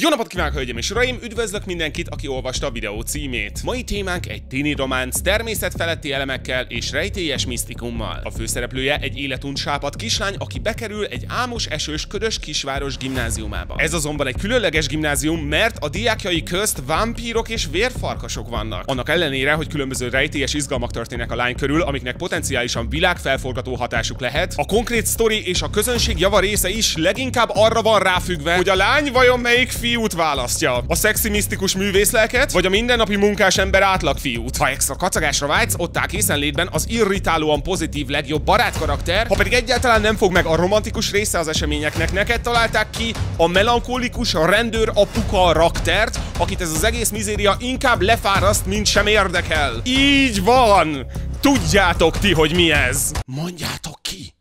Jó napot kívánok, hölgyeim és uraim! Üdvözlök mindenkit, aki olvasta a videó címét. Mai témánk egy tini románc természetfeletti elemekkel és rejtélyes misztikummal. A főszereplője egy sápat kislány, aki bekerül egy álmos esős ködös kisváros gimnáziumába. Ez azonban egy különleges gimnázium, mert a diákjai közt vámpírok és vérfarkasok vannak. Annak ellenére, hogy különböző rejtélyes izgalmak történnek a lány körül, amiknek potenciálisan világfelforgató hatásuk lehet, a konkrét sztori és a közönség java része is leginkább arra van ráfüggve, hogy a lány vajon melyik fi fiút választja? A szexi misztikus művészlelket, vagy a mindennapi munkás ember átlag fiút? Ha extra kacagásra vágysz, ott áll készenlétben az irritálóan pozitív legjobb barát karakter, ha pedig egyáltalán nem fog meg a romantikus része az eseményeknek, neked találták ki a melankolikus rendőr apuka raktert, akit ez az egész mizéria inkább lefáraszt, mint sem érdekel. Így van! Tudjátok ti, hogy mi ez! Mondjátok ki!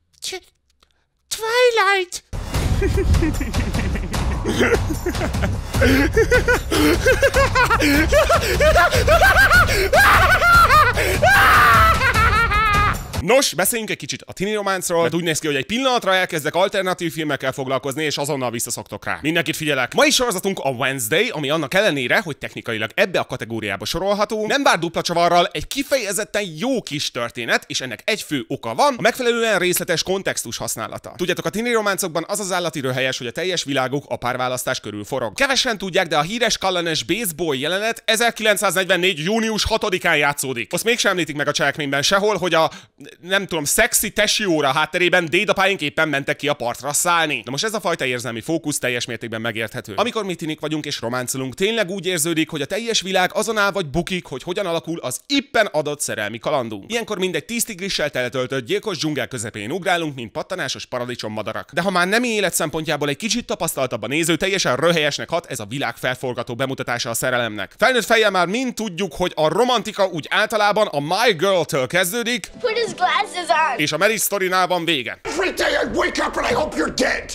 Twilight! Ah! Nos, beszéljünk egy kicsit a tini románcról. Mert úgy néz ki, hogy egy pillanatra elkezdek alternatív filmekkel foglalkozni, és azonnal visszaszoktok rá. Mindenkit figyelek. Mai sorozatunk a Wednesday, ami annak ellenére, hogy technikailag ebbe a kategóriába sorolható, nem bár dupla csavarral, egy kifejezetten jó kis történet, és ennek egy fő oka van, a megfelelően részletes kontextus használata. Tudjátok, a tini románcokban az az állati röhelyes, hogy a teljes világuk a párválasztás körül forog. Kevesen tudják, de a híres kallanes baseball jelenet 1944. június 6-án játszódik. Azt mégsem említik meg a cselekményben sehol, hogy a nem tudom, szexi tesi óra hátterében dédapáink éppen mentek ki a partra szállni. Na most ez a fajta érzelmi fókusz teljes mértékben megérthető. Amikor mi tinik vagyunk és románcolunk, tényleg úgy érződik, hogy a teljes világ azon áll vagy bukik, hogy hogyan alakul az éppen adott szerelmi kalandunk. Ilyenkor mindegy tíz tigrissel teletöltött gyilkos dzsungel közepén ugrálunk, mint pattanásos paradicsom madarak. De ha már nem élet szempontjából egy kicsit tapasztaltabb a néző, teljesen röhelyesnek hat ez a világ felforgató bemutatása a szerelemnek. Felnőtt fejjel már mind tudjuk, hogy a romantika úgy általában a My Girl-től kezdődik. Put his glasses on! És a Mary sztorinál van vége.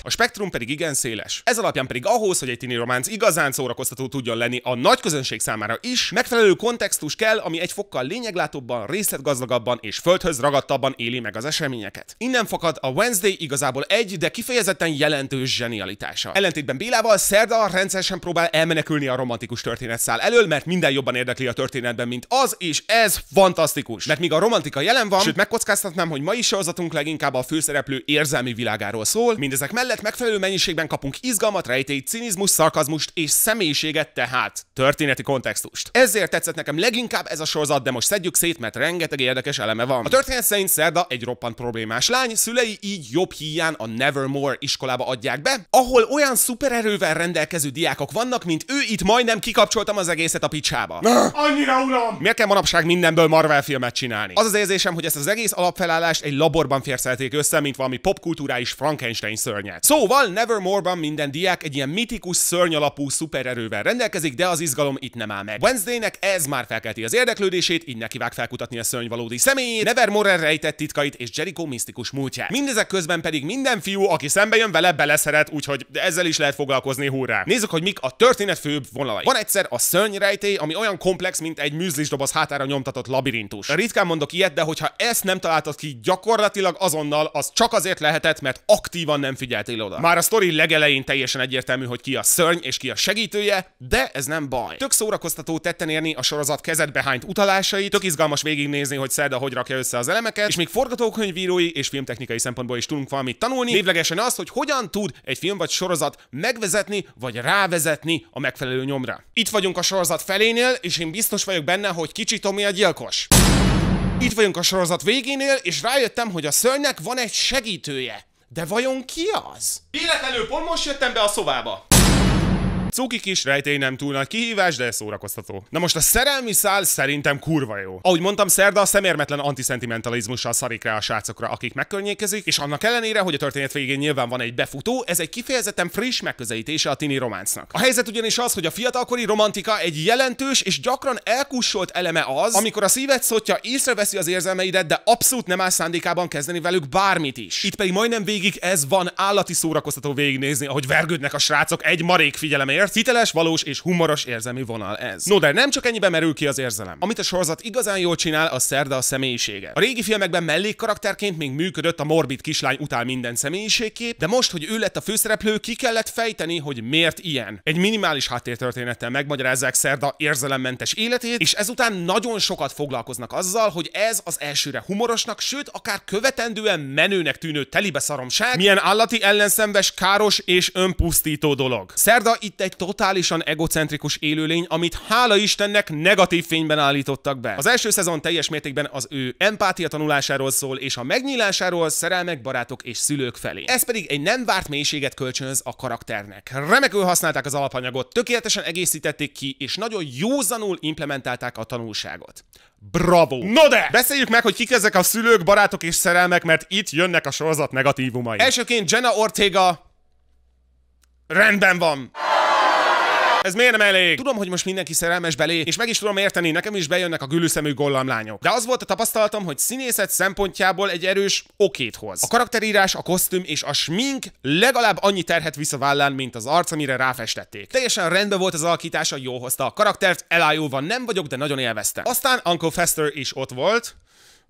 A spektrum pedig igen széles. Ez alapján pedig ahhoz, hogy egy tini románc igazán szórakoztató tudjon lenni a nagy közönség számára is, megfelelő kontextus kell, ami egy fokkal lényeglátóbban, részletgazdagabban és földhöz ragadtabban éli meg az eseményeket. Innen fakad a Wednesday igazából egy, de kifejezetten jelentős zsenialitása. Ellentétben Bélával Szerda rendszeresen próbál elmenekülni a romantikus történetszál elől, mert minden jobban érdekli a történetben, mint az, és ez fantasztikus. Mert míg a romantika jelen van, sőt meg kockáztatnám, hogy mai sorozatunk leginkább a főszereplő érzelmi világáról szól, mindezek mellett megfelelő mennyiségben kapunk izgalmat, rejtélyt, cinizmus, szarkazmust és személyiséget, tehát történeti kontextust. Ezért tetszett nekem leginkább ez a sorozat, de most szedjük szét, mert rengeteg érdekes eleme van. A történet szerint Szerda egy roppant problémás lány, szülei így jobb híján a Nevermore iskolába adják be, ahol olyan szupererővel rendelkező diákok vannak, mint ő itt majdnem kikapcsoltam az egészet a picsába. Annyira uram! Miért kell manapság mindenből Marvel filmet csinálni? Az az érzésem, hogy ezt az egész egész alapfelállást egy laborban férszelték össze, mint valami popkultúráis Frankenstein szörnyet. Szóval Nevermore-ban minden diák egy ilyen mitikus szörny alapú szupererővel rendelkezik, de az izgalom itt nem áll meg. Wednesdaynek ez már felkelti az érdeklődését, így vág felkutatni a szörny valódi személyét, Nevermore rejtett titkait és Jericho misztikus múltját. Mindezek közben pedig minden fiú, aki szembe jön vele, beleszeret, úgyhogy ezzel is lehet foglalkozni, hurrá. Nézzük, hogy mik a történet főbb vonalai. Van egyszer a rejtély, ami olyan komplex, mint egy műzlisdoboz hátára nyomtatott labirintus. Ritkán mondok ilyet, de hogyha ezt nem nem találtad ki gyakorlatilag azonnal, az csak azért lehetett, mert aktívan nem figyeltél oda. Már a sztori legelején teljesen egyértelmű, hogy ki a szörny és ki a segítője, de ez nem baj. Tök szórakoztató tetten érni a sorozat kezedbe hányt utalásait, tök izgalmas végignézni, hogy Szerda hogy rakja össze az elemeket, és még forgatókönyvírói és filmtechnikai szempontból is tudunk valamit tanulni, névlegesen az, hogy hogyan tud egy film vagy sorozat megvezetni vagy rávezetni a megfelelő nyomra. Itt vagyunk a sorozat felénél, és én biztos vagyok benne, hogy kicsit Tomi a gyilkos. Itt vagyunk a sorozat végénél, és rájöttem, hogy a szörnynek van egy segítője. De vajon ki az? Véletlenül pont most jöttem be a szobába. Cuki kis rejtély nem túl nagy kihívás, de szórakoztató. Na most a szerelmi szál szerintem kurva jó. Ahogy mondtam, Szerda a szemérmetlen antiszentimentalizmussal szarik rá a srácokra, akik megkörnyékezik, és annak ellenére, hogy a történet végén nyilván van egy befutó, ez egy kifejezetten friss megközelítése a tini románcnak. A helyzet ugyanis az, hogy a fiatalkori romantika egy jelentős és gyakran elkussolt eleme az, amikor a szíved szotja észreveszi az érzelmeidet, de abszolút nem áll szándékában kezdeni velük bármit is. Itt pedig majdnem végig ez van állati szórakoztató végignézni, ahogy vergődnek a srácok egy marék figyelemért, ért, hiteles, valós és humoros érzelmi vonal ez. No, de nem csak ennyiben merül ki az érzelem. Amit a sorozat igazán jól csinál, a szerda a személyisége. A régi filmekben mellékkarakterként még működött a morbid kislány után minden személyiségkép, de most, hogy ő lett a főszereplő, ki kellett fejteni, hogy miért ilyen. Egy minimális háttértörténettel megmagyarázzák szerda érzelemmentes életét, és ezután nagyon sokat foglalkoznak azzal, hogy ez az elsőre humorosnak, sőt, akár követendően menőnek tűnő telibe szaromság, milyen állati ellenszenves, káros és önpusztító dolog. Szerda itt egy egy totálisan egocentrikus élőlény, amit hála Istennek negatív fényben állítottak be. Az első szezon teljes mértékben az ő empátia tanulásáról szól, és a megnyílásáról szerelmek, barátok és szülők felé. Ez pedig egy nem várt mélységet kölcsönöz a karakternek. Remekül használták az alapanyagot, tökéletesen egészítették ki, és nagyon józanul implementálták a tanulságot. Bravo! No de! Beszéljük meg, hogy kik ezek a szülők, barátok és szerelmek, mert itt jönnek a sorozat negatívumai. Elsőként Jenna Ortega rendben van. Ez miért nem elég? Tudom, hogy most mindenki szerelmes belé, és meg is tudom érteni, nekem is bejönnek a gülüszemű gollamlányok. De az volt a tapasztalatom, hogy színészet szempontjából egy erős okét hoz. A karakterírás, a kosztüm és a smink legalább annyi terhet visszavállán, mint az arc, amire ráfestették. Teljesen rendben volt az alakítása, jó hozta a karaktert, elájulva nem vagyok, de nagyon élveztem. Aztán Uncle Fester is ott volt,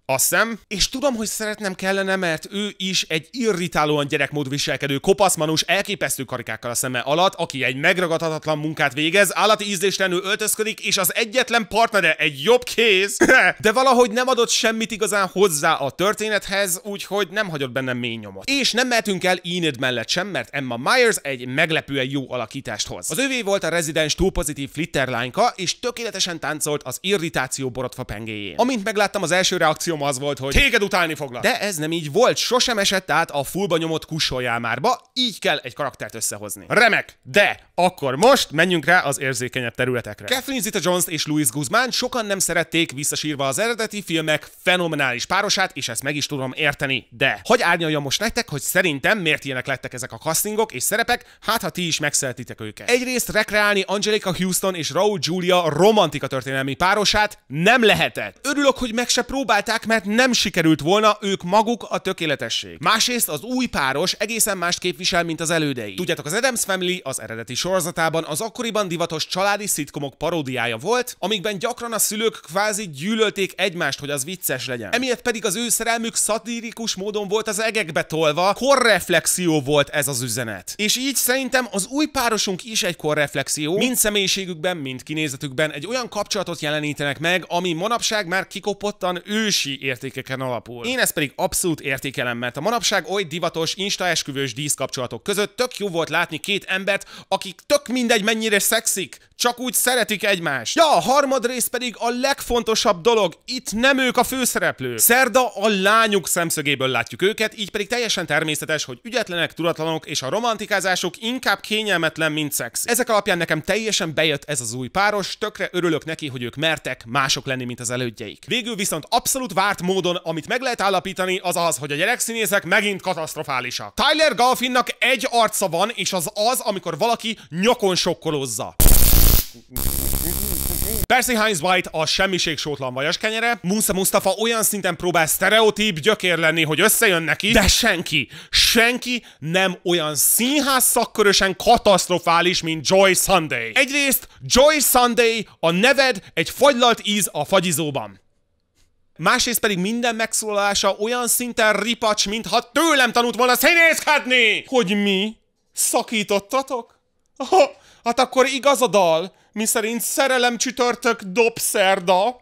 azt hiszem. És tudom, hogy szeretnem kellene, mert ő is egy irritálóan gyerekmód viselkedő kopaszmanus elképesztő karikákkal a szeme alatt, aki egy megragadhatatlan munkát végez, állati ízléstelenül öltözködik, és az egyetlen partnere egy jobb kéz. De valahogy nem adott semmit igazán hozzá a történethez, úgyhogy nem hagyott bennem mély nyomot. És nem mehetünk el Enid mellett sem, mert Emma Myers egy meglepően jó alakítást hoz. Az övé volt a rezidens túl pozitív flitter lányka, és tökéletesen táncolt az irritáció borotva pengéjén. Amint megláttam az első reakció reakcióm az volt, hogy téged utálni foglak. De ez nem így volt, sosem esett át a fullba nyomott kussoljál márba, így kell egy karaktert összehozni. Remek, de akkor most menjünk rá az érzékenyebb területekre. Catherine Zita Jones és Louis Guzmán sokan nem szerették visszasírva az eredeti filmek fenomenális párosát, és ezt meg is tudom érteni. De hogy árnyaljam most nektek, hogy szerintem miért ilyenek lettek ezek a castingok és szerepek, hát ha ti is megszeretitek őket. Egyrészt rekreálni Angelica Houston és Raúl Julia romantika történelmi párosát nem lehetett. Örülök, hogy meg se próbálták hibák, mert nem sikerült volna ők maguk a tökéletesség. Másrészt az új páros egészen mást képvisel, mint az elődei. Tudjátok, az Adams Family az eredeti sorozatában az akkoriban divatos családi szitkomok paródiája volt, amikben gyakran a szülők kvázi gyűlölték egymást, hogy az vicces legyen. Emiatt pedig az ő szerelmük szatirikus módon volt az egekbe tolva, korreflexió volt ez az üzenet. És így szerintem az új párosunk is egy korreflexió, mind személyiségükben, mind kinézetükben egy olyan kapcsolatot jelenítenek meg, ami manapság már kikopottan ősi erkölcsi értékeken alapul. Én ezt pedig abszolút értékelem, mert a manapság oly divatos insta esküvős díszkapcsolatok között tök jó volt látni két embert, akik tök mindegy mennyire szexik, csak úgy szeretik egymást. Ja, a harmadrész pedig a legfontosabb dolog, itt nem ők a főszereplők. Szerda a lányuk szemszögéből látjuk őket, így pedig teljesen természetes, hogy ügyetlenek, tudatlanok és a romantikázásuk inkább kényelmetlen, mint szex. Ezek alapján nekem teljesen bejött ez az új páros, tökre örülök neki, hogy ők mertek mások lenni, mint az elődjeik. Végül viszont abszolút várt módon, amit meg lehet állapítani, az az, hogy a gyerekszínészek megint katasztrofálisak. Tyler Galfinnak egy arca van, és az az, amikor valaki nyakon sokkolózza. Percy Heinz White a semmiség sótlan vajas kenyere, Musa Mustafa olyan szinten próbál sztereotíp gyökér lenni, hogy összejön neki, de senki, senki nem olyan színház szakkörösen katasztrofális, mint Joy Sunday. Egyrészt Joy Sunday a neved egy fagylalt íz a fagyizóban másrészt pedig minden megszólalása olyan szinten ripacs, mintha tőlem tanult volna színészkedni! Hogy mi? Szakítottatok? Ha, hát akkor igaz a dal, miszerint szerelem csütörtök dob szerda.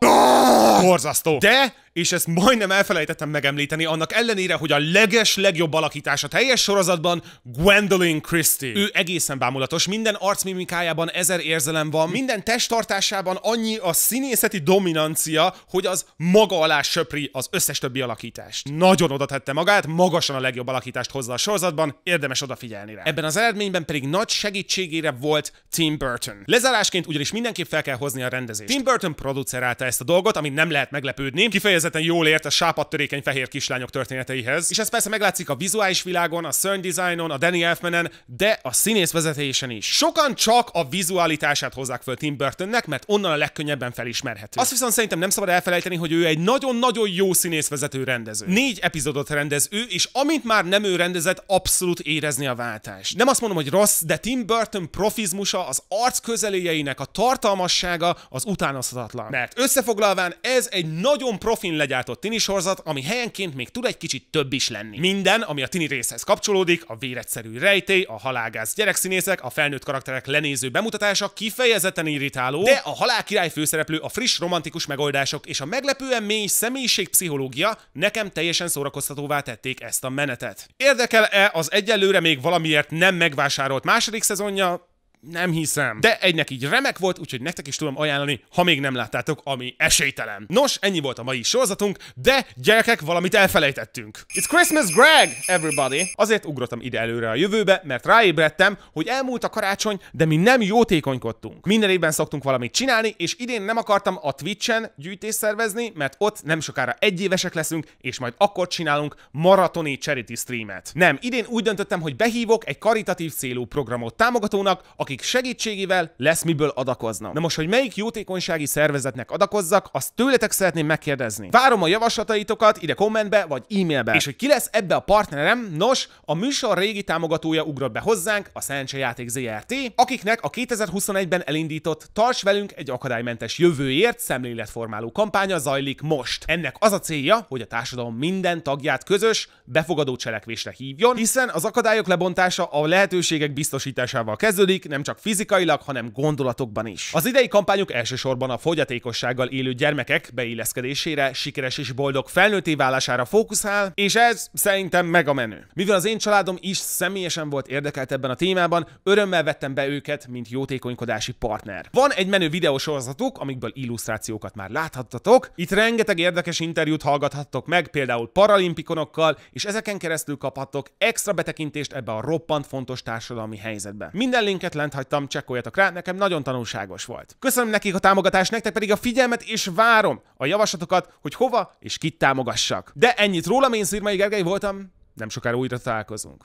Borzasztó. De és ezt majdnem elfelejtettem megemlíteni, annak ellenére, hogy a leges legjobb alakítás a teljes sorozatban Gwendolyn Christie. Ő egészen bámulatos, minden arcmimikájában ezer érzelem van, minden testtartásában annyi a színészeti dominancia, hogy az maga alá söpri az összes többi alakítást. Nagyon oda tette magát, magasan a legjobb alakítást hozza a sorozatban, érdemes odafigyelni rá. Ebben az eredményben pedig nagy segítségére volt Tim Burton. Lezárásként ugyanis mindenképp fel kell hozni a rendezést. Tim Burton producerálta ezt a dolgot, ami nem lehet meglepődni, kifejezetten kifejezetten jól ért a törékeny fehér kislányok történeteihez, és ez persze meglátszik a vizuális világon, a sound designon, a Danny Elfmanen, de a színész vezetésen is. Sokan csak a vizualitását hozzák föl Tim Burtonnek, mert onnan a legkönnyebben felismerhető. Azt viszont szerintem nem szabad elfelejteni, hogy ő egy nagyon-nagyon jó színészvezető rendező. Négy epizódot rendez ő, és amint már nem ő rendezett, abszolút érezni a váltást. Nem azt mondom, hogy rossz, de Tim Burton profizmusa, az arc közeléjeinek a tartalmassága az utánozhatatlan. Mert összefoglalván ez egy nagyon profi rutin legyártott tini sorzat, ami helyenként még tud egy kicsit több is lenni. Minden, ami a tini részhez kapcsolódik, a véredszerű rejtély, a halágász gyerekszínészek, a felnőtt karakterek lenéző bemutatása kifejezetten irritáló, de a király főszereplő, a friss romantikus megoldások és a meglepően mély személyiségpszichológia nekem teljesen szórakoztatóvá tették ezt a menetet. Érdekel-e az egyelőre még valamiért nem megvásárolt második szezonja? Nem hiszem. De egynek így remek volt, úgyhogy nektek is tudom ajánlani, ha még nem láttátok, ami esélytelen. Nos, ennyi volt a mai sorozatunk, de gyerekek, valamit elfelejtettünk. It's Christmas Greg, everybody! Azért ugrottam ide előre a jövőbe, mert ráébredtem, hogy elmúlt a karácsony, de mi nem jótékonykodtunk. Minden évben szoktunk valamit csinálni, és idén nem akartam a Twitch-en gyűjtést szervezni, mert ott nem sokára egyévesek leszünk, és majd akkor csinálunk maratoni charity streamet. Nem, idén úgy döntöttem, hogy behívok egy karitatív célú programot támogatónak, aki akik segítségével lesz miből adakoznom. Na most, hogy melyik jótékonysági szervezetnek adakozzak, azt tőletek szeretném megkérdezni. Várom a javaslataitokat ide kommentbe vagy e-mailbe. És hogy ki lesz ebbe a partnerem? Nos, a műsor régi támogatója ugrott be hozzánk, a Szerencsejáték ZRT, akiknek a 2021-ben elindított Tarts velünk egy akadálymentes jövőért szemléletformáló kampánya zajlik most. Ennek az a célja, hogy a társadalom minden tagját közös, befogadó cselekvésre hívjon, hiszen az akadályok lebontása a lehetőségek biztosításával kezdődik, nem nem csak fizikailag, hanem gondolatokban is. Az idei kampányuk elsősorban a fogyatékossággal élő gyermekek beilleszkedésére, sikeres és boldog felnőtté válására fókuszál, és ez szerintem meg a menő. Mivel az én családom is személyesen volt érdekelt ebben a témában, örömmel vettem be őket, mint jótékonykodási partner. Van egy menő videósorozatuk, amikből illusztrációkat már láthattatok. Itt rengeteg érdekes interjút hallgathattok meg, például paralimpikonokkal, és ezeken keresztül kaphattok extra betekintést ebbe a roppant fontos társadalmi helyzetbe. Minden linket lent bent hagytam, csekkoljatok rá, nekem nagyon tanulságos volt. Köszönöm nekik a támogatást, nektek pedig a figyelmet, és várom a javaslatokat, hogy hova és kit támogassak. De ennyit rólam, én Szirmai Gergely voltam, nem sokára újra találkozunk.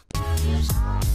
Yes.